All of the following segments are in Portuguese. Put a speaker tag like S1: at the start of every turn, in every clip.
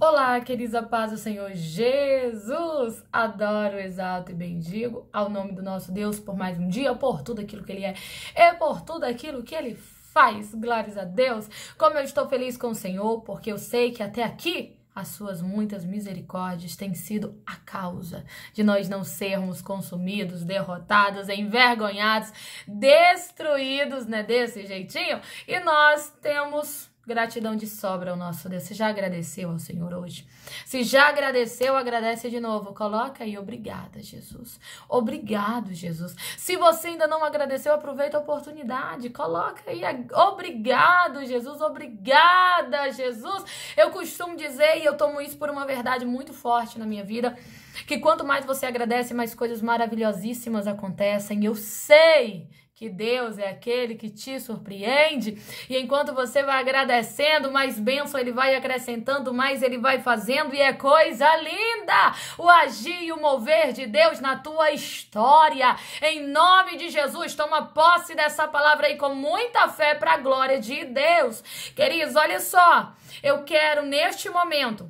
S1: Olá, queridos, a paz do Senhor Jesus! Adoro, exalto e bendigo ao nome do nosso Deus por mais um dia, por tudo aquilo que Ele é e é por tudo aquilo que Ele faz. Glórias a Deus! Como eu estou feliz com o Senhor, porque eu sei que até aqui as suas muitas misericórdias têm sido a causa de nós não sermos consumidos, derrotados, envergonhados, destruídos, né, desse jeitinho, e nós temos Gratidão de sobra ao nosso Deus. Você já agradeceu ao Senhor hoje? Se já agradeceu, agradece de novo. Coloca aí, obrigada, Jesus. Obrigado, Jesus. Se você ainda não agradeceu, aproveita a oportunidade. Coloca aí, obrigado, Jesus. Obrigada, Jesus. Eu costumo dizer, e eu tomo isso por uma verdade muito forte na minha vida, que quanto mais você agradece, mais coisas maravilhosíssimas acontecem. Eu sei que Deus é aquele que te surpreende, e enquanto você vai agradecendo, mais bênção ele vai acrescentando, mais ele vai fazendo, e é coisa linda o agir e o mover de Deus na tua história. Em nome de Jesus, toma posse dessa palavra aí com muita fé para a glória de Deus. Queridos, olha só, eu quero neste momento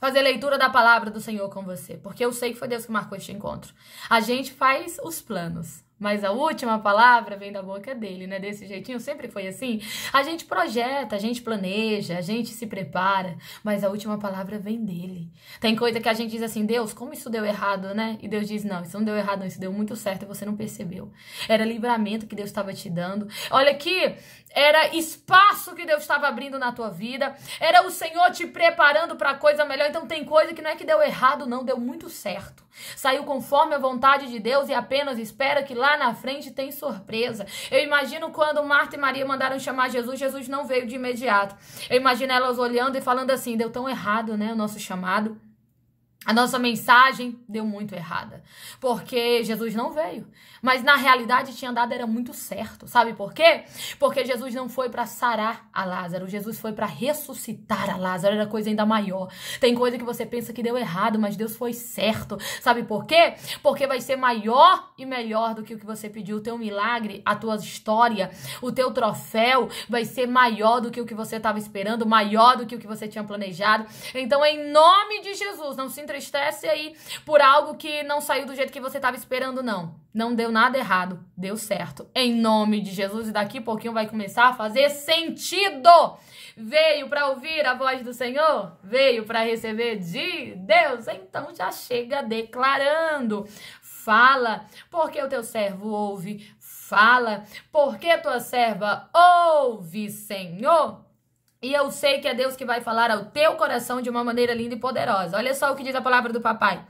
S1: fazer leitura da palavra do Senhor com você, porque eu sei que foi Deus que marcou este encontro. A gente faz os planos, mas a última palavra vem da boca dele, né? Desse jeitinho, sempre foi assim. A gente projeta, a gente planeja, a gente se prepara, mas a última palavra vem dele. Tem coisa que a gente diz assim, Deus, como isso deu errado, né? E Deus diz, não, isso não deu errado, não, isso deu muito certo e você não percebeu. Era livramento que Deus estava te dando. Olha aqui, era espaço que Deus estava abrindo na tua vida, era o Senhor te preparando para coisa melhor. Então tem coisa que não é que deu errado, não, deu muito certo. Saiu conforme a vontade de Deus e apenas espera que lá na frente tem surpresa. Eu imagino quando Marta e Maria mandaram chamar Jesus, Jesus não veio de imediato. Eu imagino elas olhando e falando assim: deu tão errado, né? O nosso chamado. A nossa mensagem deu muito errada, porque Jesus não veio. Mas na realidade tinha dado era muito certo. Sabe por quê? Porque Jesus não foi para sarar a Lázaro, Jesus foi para ressuscitar a Lázaro, era coisa ainda maior. Tem coisa que você pensa que deu errado, mas Deus foi certo. Sabe por quê? Porque vai ser maior e melhor do que o que você pediu. O teu milagre, a tua história, o teu troféu vai ser maior do que o que você estava esperando, maior do que o que você tinha planejado. Então, em nome de Jesus, não se entristece aí por algo que não saiu do jeito que você estava esperando, não. Não deu nada errado, deu certo. Em nome de Jesus, e daqui a pouquinho vai começar a fazer sentido. Veio para ouvir a voz do Senhor? Veio para receber de Deus? Então já chega declarando. Fala, porque o teu servo ouve. Fala, porque tua serva ouve, Senhor. E eu sei que é Deus que vai falar ao teu coração de uma maneira linda e poderosa. Olha só o que diz a palavra do papai.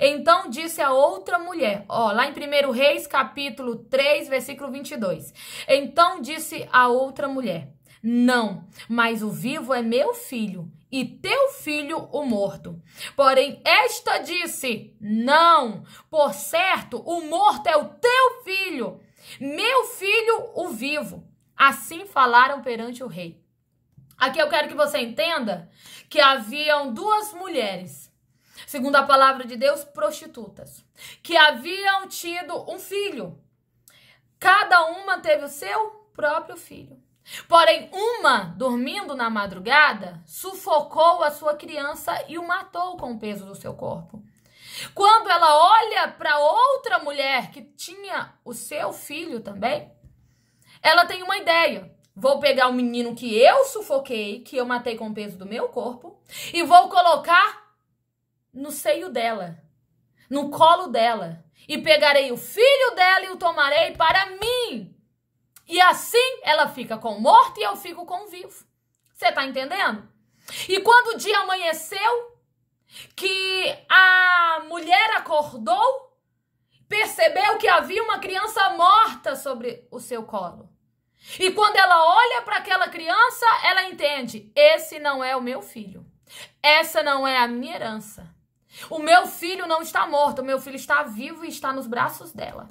S1: Então disse a outra mulher, ó, lá em 1 Reis, capítulo 3, versículo 22. Então disse a outra mulher: Não, mas o vivo é meu filho, e teu filho o morto. Porém, esta disse: Não, por certo, o morto é o teu filho, meu filho o vivo. Assim falaram perante o rei. Aqui eu quero que você entenda que haviam duas mulheres, segundo a palavra de Deus, prostitutas, que haviam tido um filho. Cada uma teve o seu próprio filho. Porém, uma, dormindo na madrugada, sufocou a sua criança e o matou com o peso do seu corpo. Quando ela olha para outra mulher que tinha o seu filho também, ela tem uma ideia. Vou pegar o menino que eu sufoquei, que eu matei com o peso do meu corpo, e vou colocar no seio dela, no colo dela. E pegarei o filho dela e o tomarei para mim. E assim ela fica com o morto e eu fico com vivo. Você tá entendendo? E quando o dia amanheceu, que a mulher acordou, percebeu que havia uma criança morta sobre o seu colo. E quando ela olha para aquela criança, ela entende: esse não é o meu filho. Essa não é a minha herança. O meu filho não está morto, o meu filho está vivo e está nos braços dela.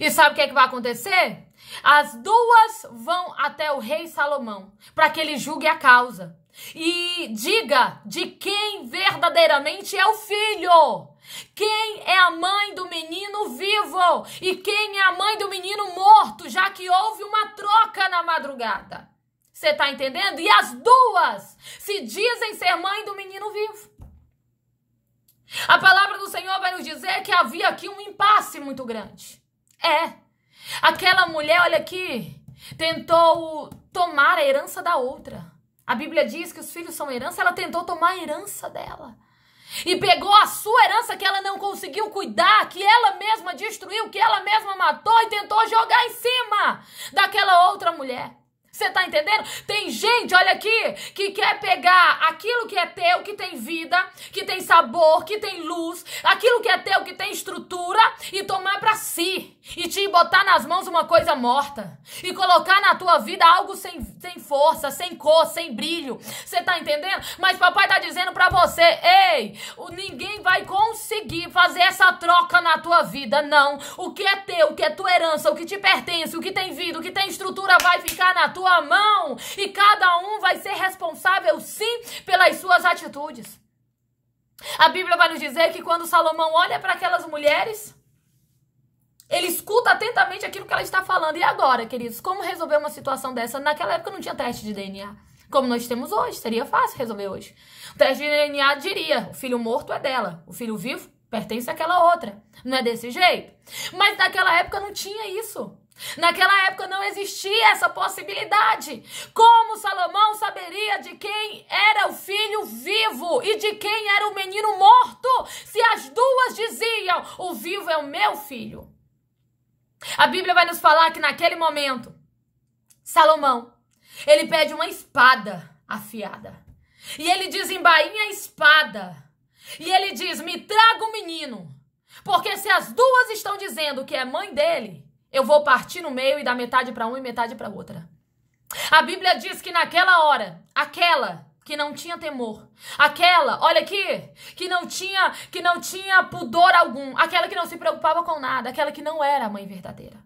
S1: E sabe o que, é que vai acontecer? As duas vão até o rei Salomão para que ele julgue a causa e diga de quem verdadeiramente é o filho. Quem é a mãe do menino vivo e quem é a mãe do menino morto, já que houve uma troca na madrugada? Você está entendendo? E as duas se dizem ser mãe do menino vivo. A palavra do Senhor vai nos dizer que havia aqui um impasse muito grande. É. Aquela mulher, olha aqui, tentou tomar a herança da outra. A Bíblia diz que os filhos são herança, ela tentou tomar a herança dela. E pegou a sua herança que ela não conseguiu cuidar, que ela mesma destruiu, que ela mesma matou e tentou jogar em cima daquela outra mulher. Você tá entendendo? Tem gente, olha aqui, que quer pegar aquilo que é teu, que tem vida, que tem sabor, que tem luz, aquilo que é teu, que tem estrutura, e tomar para si. E te botar nas mãos uma coisa morta. E colocar na tua vida algo sem, sem força, sem cor, sem brilho. Você tá entendendo? Mas papai tá dizendo para você: ei, ninguém vai conseguir fazer essa troca na tua vida, não. O que é teu, o que é tua herança, o que te pertence, o que tem vida, o que tem estrutura, vai ficar na tua sua mão e cada um vai ser responsável sim pelas suas atitudes. A Bíblia vai nos dizer que quando Salomão olha para aquelas mulheres, ele escuta atentamente aquilo que ela está falando. E agora, queridos, como resolver uma situação dessa? Naquela época não tinha teste de DNA, como nós temos hoje. Seria fácil resolver hoje. O teste de DNA diria: o filho morto é dela, o filho vivo pertence àquela outra. Não é desse jeito. Mas naquela época não tinha isso. Naquela época não existia essa possibilidade. Como Salomão saberia de quem era o filho vivo e de quem era o menino morto, se as duas diziam: O vivo é o meu filho? A Bíblia vai nos falar que naquele momento, Salomão, ele pede uma espada afiada. E ele diz: Embainha a espada. E ele diz: Me traga o menino. Porque se as duas estão dizendo que é mãe dele, eu vou partir no meio e dar metade para um e metade para outra. A Bíblia diz que naquela hora, aquela que não tinha temor, aquela, olha aqui, que não tinha, que não tinha pudor algum, aquela que não se preocupava com nada, aquela que não era a mãe verdadeira.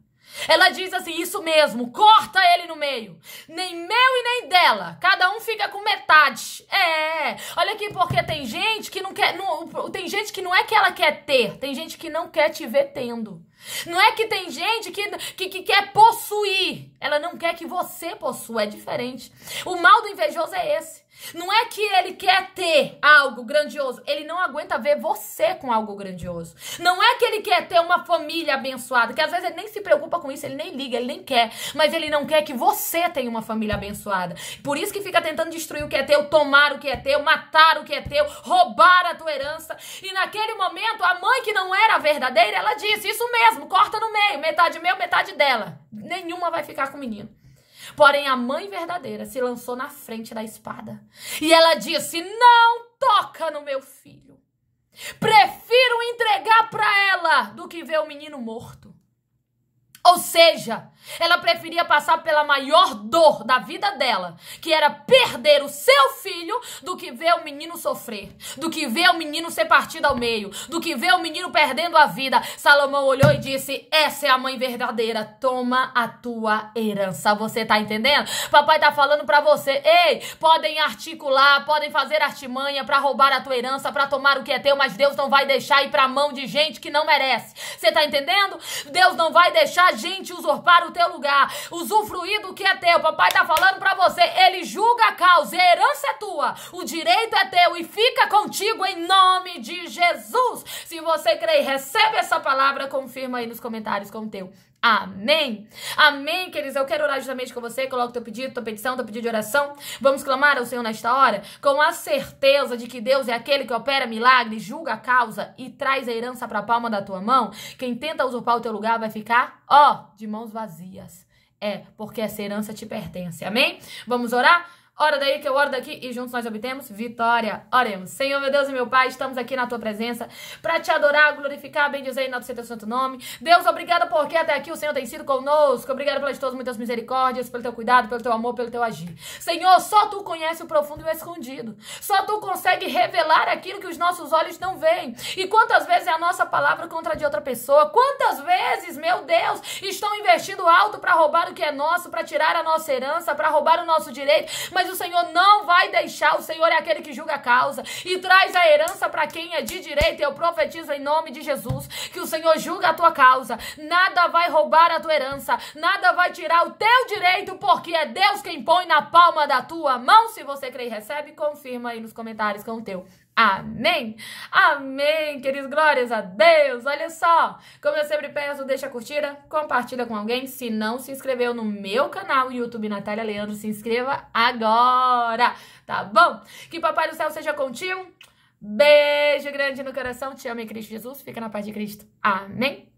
S1: Ela diz assim: isso mesmo, corta ele no meio. Nem meu e nem dela. Cada um fica com metade. É. Olha aqui, porque tem gente que não quer. Não, tem gente que não é que ela quer ter, tem gente que não quer te ver tendo. Não é que tem gente que, que, que, quer possuir, ela não quer que você possua, é diferente. O mal do invejoso é esse. Não é que ele quer ter algo grandioso, ele não aguenta ver você com algo grandioso. Não é que ele quer ter uma família abençoada, que às vezes ele nem se preocupa com isso, ele nem liga, ele nem quer, mas ele não quer que você tenha uma família abençoada. Por isso que fica tentando destruir o que é teu, tomar o que é teu, matar o que é teu, roubar a tua herança. E naquele momento, a mãe que não era verdadeira, ela disse: Isso mesmo mesmo, corta no meio, metade meu, metade dela. Nenhuma vai ficar com o menino. Porém, a mãe verdadeira se lançou na frente da espada. E ela disse: Não toca no meu filho. Prefiro entregar para ela do que ver o menino morto. Ou seja, ela preferia passar pela maior dor da vida dela, que era perder o seu filho, do que ver o menino sofrer, do que ver o menino ser partido ao meio, do que ver o menino perdendo a vida. Salomão olhou e disse: Essa é a mãe verdadeira, toma a tua herança. Você tá entendendo? Papai tá falando para você: Ei, podem articular, podem fazer artimanha para roubar a tua herança, para tomar o que é teu, mas Deus não vai deixar ir pra mão de gente que não merece. Você tá entendendo? Deus não vai deixar gente usurpar o teu lugar, usufruir do que é teu. Papai tá falando para você, ele julga a causa, a herança é tua, o direito é teu e fica contigo em nome de Jesus. Se você crê e recebe essa palavra, confirma aí nos comentários com o teu Amém? Amém, queridos? Eu quero orar justamente com você. Coloca teu pedido, tua petição, teu pedido de oração. Vamos clamar ao Senhor nesta hora com a certeza de que Deus é aquele que opera milagres, julga a causa e traz a herança para a palma da tua mão. Quem tenta usurpar o teu lugar vai ficar, ó, de mãos vazias. É, porque essa herança te pertence. Amém? Vamos orar? Ora daí que eu oro daqui e juntos nós obtemos vitória. Oremos. Senhor, meu Deus e meu Pai, estamos aqui na tua presença para te adorar, glorificar, bendizer em nosso teu santo nome. Deus, obrigado porque até aqui o Senhor tem sido conosco. Obrigado pelas tuas muitas misericórdias, pelo teu cuidado, pelo teu amor, pelo teu agir. Senhor, só tu conhece o profundo e o escondido. Só tu consegue revelar aquilo que os nossos olhos não veem. E quantas vezes é a nossa palavra contra a de outra pessoa? Quantas vezes, meu Deus, estão investindo alto para roubar o que é nosso, para tirar a nossa herança, para roubar o nosso direito, mas o Senhor não vai deixar. O Senhor é aquele que julga a causa e traz a herança para quem é de direito. Eu profetizo em nome de Jesus que o Senhor julga a tua causa. Nada vai roubar a tua herança. Nada vai tirar o teu direito, porque é Deus quem põe na palma da tua mão. Se você crê e recebe, confirma aí nos comentários com o teu. Amém? Amém, queridos, glórias a Deus. Olha só, como eu sempre peço, deixa a curtida, compartilha com alguém. Se não se inscreveu no meu canal YouTube Natália Leandro, se inscreva agora, tá bom? Que papai do céu seja contigo. Beijo grande no coração, te amo em Cristo Jesus. Fica na paz de Cristo. Amém.